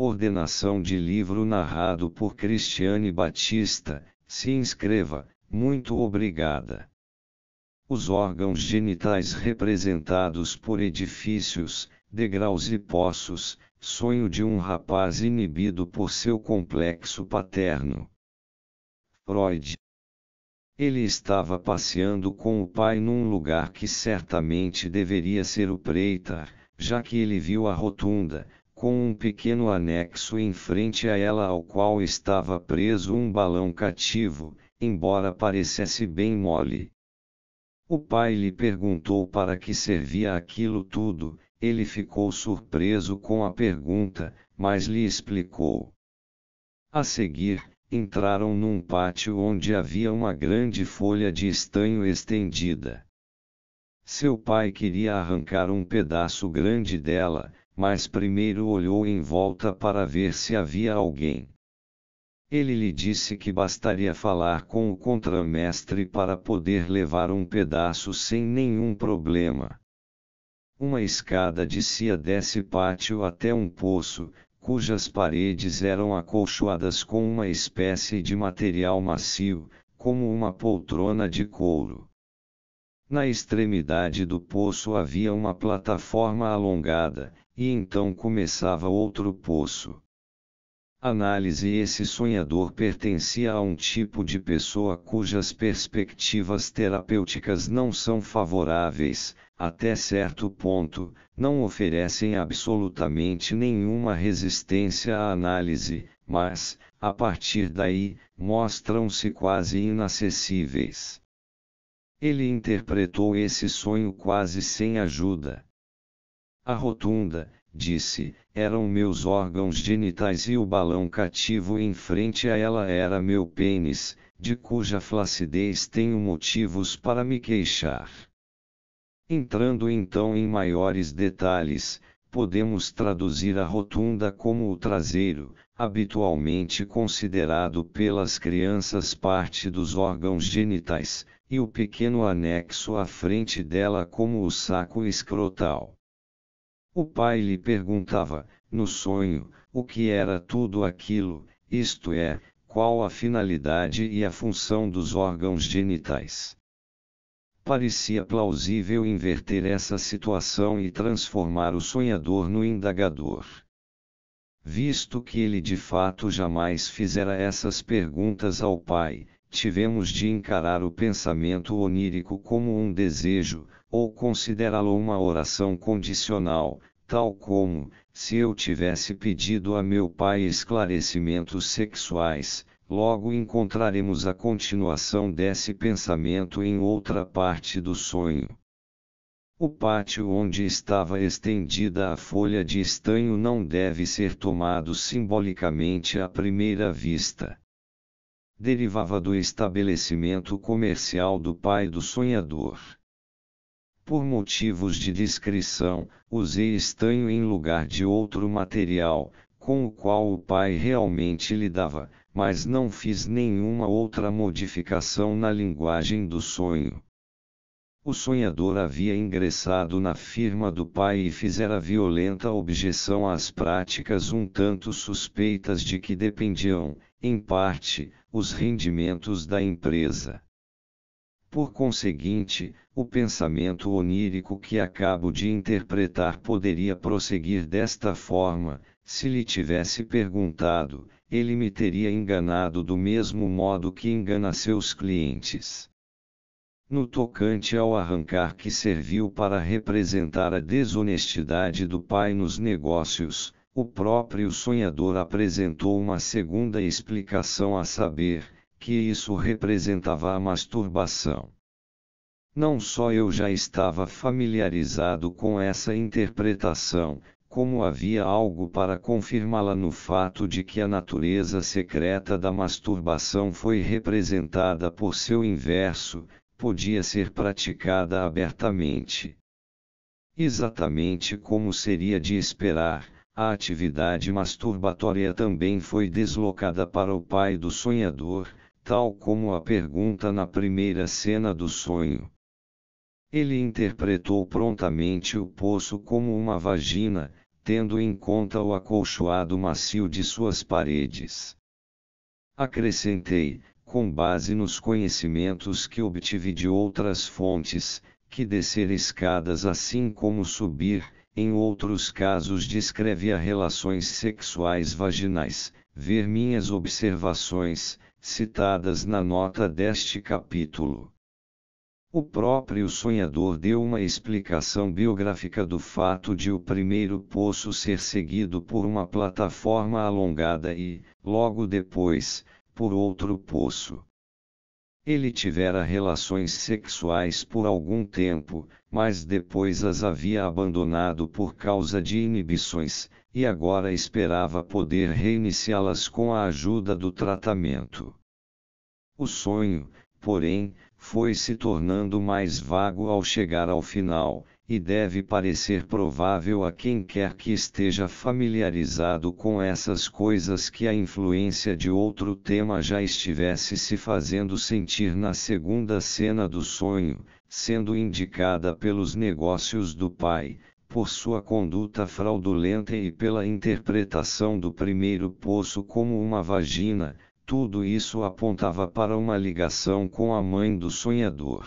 Ordenação de livro narrado por Cristiane Batista. Se inscreva. Muito obrigada. Os órgãos genitais representados por edifícios, degraus e poços, sonho de um rapaz inibido por seu complexo paterno. Freud. Ele estava passeando com o pai num lugar que certamente deveria ser o Preitar, já que ele viu a rotunda, com um pequeno anexo em frente a ela ao qual estava preso um balão cativo, embora parecesse bem mole. O pai lhe perguntou para que servia aquilo tudo, ele ficou surpreso com a pergunta, mas lhe explicou. A seguir, entraram num pátio onde havia uma grande folha de estanho estendida. Seu pai queria arrancar um pedaço grande dela, mas primeiro olhou em volta para ver se havia alguém. Ele lhe disse que bastaria falar com o contramestre para poder levar um pedaço sem nenhum problema. Uma escada descia desse pátio até um poço, cujas paredes eram acolchoadas com uma espécie de material macio, como uma poltrona de couro. Na extremidade do poço havia uma plataforma alongada, e então começava outro poço. Análise Esse sonhador pertencia a um tipo de pessoa cujas perspectivas terapêuticas não são favoráveis, até certo ponto, não oferecem absolutamente nenhuma resistência à análise, mas, a partir daí, mostram-se quase inacessíveis ele interpretou esse sonho quase sem ajuda. A rotunda, disse, eram meus órgãos genitais e o balão cativo em frente a ela era meu pênis, de cuja flacidez tenho motivos para me queixar. Entrando então em maiores detalhes, podemos traduzir a rotunda como o traseiro, habitualmente considerado pelas crianças parte dos órgãos genitais, e o pequeno anexo à frente dela como o saco escrotal. O pai lhe perguntava, no sonho, o que era tudo aquilo, isto é, qual a finalidade e a função dos órgãos genitais. Parecia plausível inverter essa situação e transformar o sonhador no indagador. Visto que ele de fato jamais fizera essas perguntas ao pai, tivemos de encarar o pensamento onírico como um desejo, ou considerá-lo uma oração condicional, tal como, se eu tivesse pedido a meu pai esclarecimentos sexuais, logo encontraremos a continuação desse pensamento em outra parte do sonho. O pátio onde estava estendida a folha de estanho não deve ser tomado simbolicamente à primeira vista. Derivava do estabelecimento comercial do pai do sonhador. Por motivos de discrição, usei estanho em lugar de outro material, com o qual o pai realmente lidava, mas não fiz nenhuma outra modificação na linguagem do sonho. O sonhador havia ingressado na firma do pai e fizera violenta objeção às práticas um tanto suspeitas de que dependiam, em parte, os rendimentos da empresa. Por conseguinte, o pensamento onírico que acabo de interpretar poderia prosseguir desta forma: se lhe tivesse perguntado, ele me teria enganado do mesmo modo que engana seus clientes. No tocante ao arrancar que serviu para representar a desonestidade do pai nos negócios, o próprio sonhador apresentou uma segunda explicação a saber, que isso representava a masturbação. Não só eu já estava familiarizado com essa interpretação, como havia algo para confirmá-la no fato de que a natureza secreta da masturbação foi representada por seu inverso, podia ser praticada abertamente. Exatamente como seria de esperar, a atividade masturbatória também foi deslocada para o pai do sonhador, tal como a pergunta na primeira cena do sonho. Ele interpretou prontamente o poço como uma vagina, tendo em conta o acolchoado macio de suas paredes. Acrescentei, com base nos conhecimentos que obtive de outras fontes, que descer escadas assim como subir, em outros casos descrevia relações sexuais vaginais, ver minhas observações, citadas na nota deste capítulo. O próprio sonhador deu uma explicação biográfica do fato de o primeiro poço ser seguido por uma plataforma alongada e, logo depois, por outro poço. Ele tivera relações sexuais por algum tempo, mas depois as havia abandonado por causa de inibições, e agora esperava poder reiniciá-las com a ajuda do tratamento. O sonho, porém, foi se tornando mais vago ao chegar ao final, e deve parecer provável a quem quer que esteja familiarizado com essas coisas que a influência de outro tema já estivesse se fazendo sentir na segunda cena do sonho, sendo indicada pelos negócios do pai, por sua conduta fraudulenta e pela interpretação do primeiro poço como uma vagina tudo isso apontava para uma ligação com a mãe do sonhador.